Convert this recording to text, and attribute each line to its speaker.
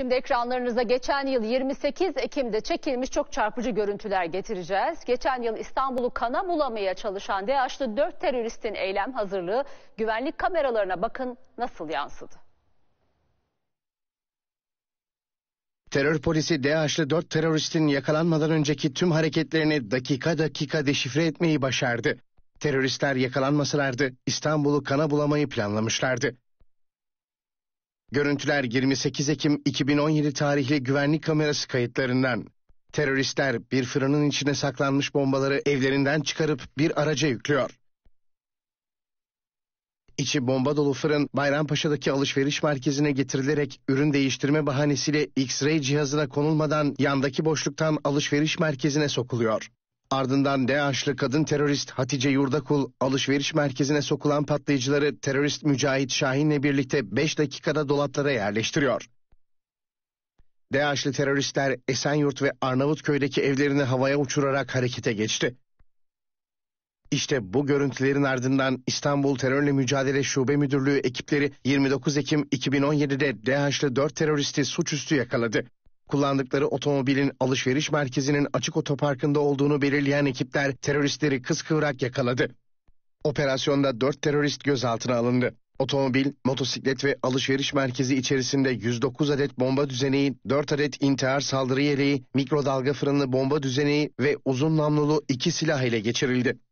Speaker 1: Şimdi ekranlarınıza geçen yıl 28 Ekim'de çekilmiş çok çarpıcı görüntüler getireceğiz. Geçen yıl İstanbul'u kana bulamaya çalışan DAEŞ'li 4 teröristin eylem hazırlığı güvenlik kameralarına bakın nasıl yansıdı.
Speaker 2: Terör polisi DAEŞ'li 4 teröristin yakalanmadan önceki tüm hareketlerini dakika dakika deşifre etmeyi başardı. Teröristler yakalanmasalardı İstanbul'u kana bulamayı planlamışlardı. Görüntüler 28 Ekim 2017 tarihli güvenlik kamerası kayıtlarından. Teröristler bir fırının içine saklanmış bombaları evlerinden çıkarıp bir araca yüklüyor. İçi bomba dolu fırın Bayrampaşa'daki alışveriş merkezine getirilerek ürün değiştirme bahanesiyle X-ray cihazına konulmadan yandaki boşluktan alışveriş merkezine sokuluyor. Ardından DAEŞ'lı kadın terörist Hatice Yurdakul alışveriş merkezine sokulan patlayıcıları terörist Mücahit Şahin'le birlikte 5 dakikada dolaplara yerleştiriyor. DAEŞ'li teröristler Esenyurt ve Arnavutköy'deki evlerini havaya uçurarak harekete geçti. İşte bu görüntülerin ardından İstanbul Terörle Mücadele Şube Müdürlüğü ekipleri 29 Ekim 2017'de DH'lı 4 teröristi suçüstü yakaladı kullandıkları otomobilin alışveriş merkezinin açık otoparkında olduğunu belirleyen ekipler teröristleri kıskıvrak yakaladı. Operasyonda 4 terörist gözaltına alındı. Otomobil, motosiklet ve alışveriş merkezi içerisinde 109 adet bomba düzeneği, 4 adet intihar saldırı yeleği, mikrodalga fırınlı bomba düzeneği ve uzun namlulu iki silah ile geçirildi.